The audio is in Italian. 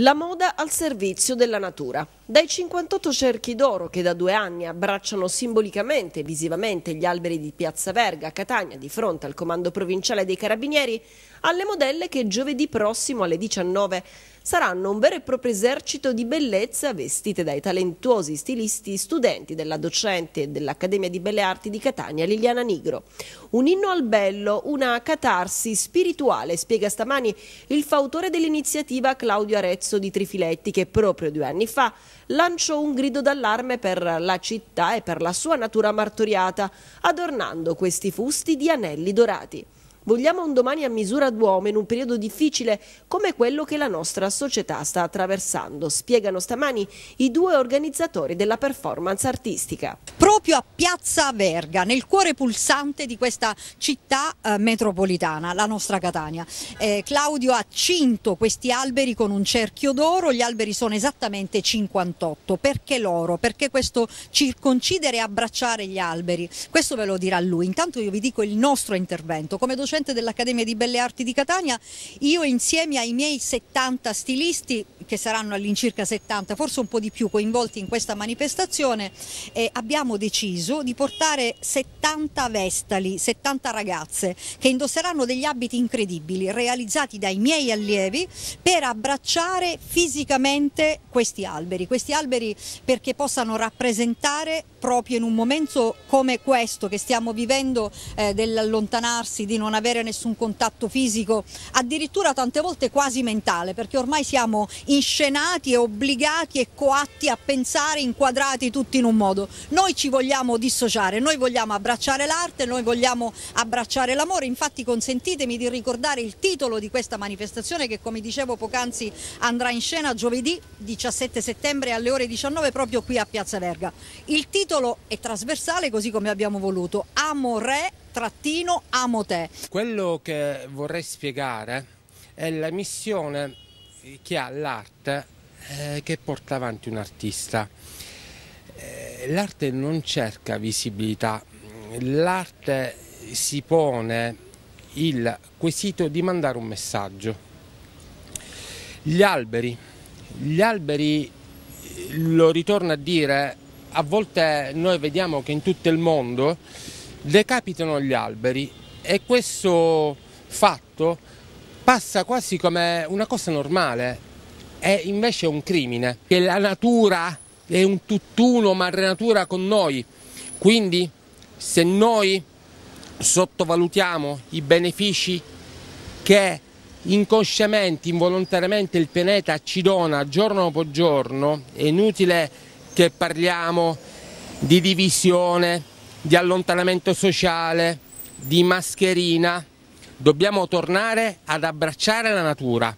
La moda al servizio della natura. Dai 58 cerchi d'oro che da due anni abbracciano simbolicamente e visivamente gli alberi di Piazza Verga a Catania di fronte al comando provinciale dei Carabinieri, alle modelle che giovedì prossimo alle 19 saranno un vero e proprio esercito di bellezza vestite dai talentuosi stilisti studenti della docente dell'Accademia di Belle Arti di Catania Liliana Nigro. Un inno al bello, una catarsi spirituale, spiega stamani il fautore dell'iniziativa Claudio Arezzo di Trifiletti che proprio due anni fa lanciò un grido d'allarme per la città e per la sua natura martoriata, adornando questi fusti di anelli dorati. Vogliamo un domani a misura d'uomo in un periodo difficile come quello che la nostra società sta attraversando, spiegano stamani i due organizzatori della performance artistica. Proprio a Piazza Verga, nel cuore pulsante di questa città eh, metropolitana, la nostra Catania. Eh, Claudio ha cinto questi alberi con un cerchio d'oro, gli alberi sono esattamente 58. Perché l'oro? Perché questo circoncidere e abbracciare gli alberi? Questo ve lo dirà lui. Intanto io vi dico il nostro intervento. Come docente docente dell'Accademia di Belle Arti di Catania, io insieme ai miei 70 stilisti che saranno all'incirca 70, forse un po' di più, coinvolti in questa manifestazione, eh, abbiamo deciso di portare 70 vestali, 70 ragazze che indosseranno degli abiti incredibili realizzati dai miei allievi per abbracciare fisicamente questi alberi, questi alberi perché possano rappresentare proprio in un momento come questo che stiamo vivendo eh, dell'allontanarsi, di non avere nessun contatto fisico, addirittura tante volte quasi mentale perché ormai siamo in inscenati e obbligati e coatti a pensare inquadrati tutti in un modo. Noi ci vogliamo dissociare, noi vogliamo abbracciare l'arte, noi vogliamo abbracciare l'amore, infatti consentitemi di ricordare il titolo di questa manifestazione che come dicevo poc'anzi andrà in scena giovedì 17 settembre alle ore 19 proprio qui a Piazza Verga. Il titolo è trasversale così come abbiamo voluto, Amo Re trattino amo te. Quello che vorrei spiegare è la missione eh, che ha l'arte eh, che porta avanti un artista. Eh, l'arte non cerca visibilità, l'arte si pone il quesito di mandare un messaggio. Gli alberi, gli alberi, eh, lo ritorno a dire, a volte noi vediamo che in tutto il mondo decapitano gli alberi e questo fatto passa quasi come una cosa normale, è invece un crimine, che la natura è un tutt'uno, ma la natura con noi. Quindi se noi sottovalutiamo i benefici che inconsciamente, involontariamente il pianeta ci dona giorno dopo giorno, è inutile che parliamo di divisione, di allontanamento sociale, di mascherina, Dobbiamo tornare ad abbracciare la natura.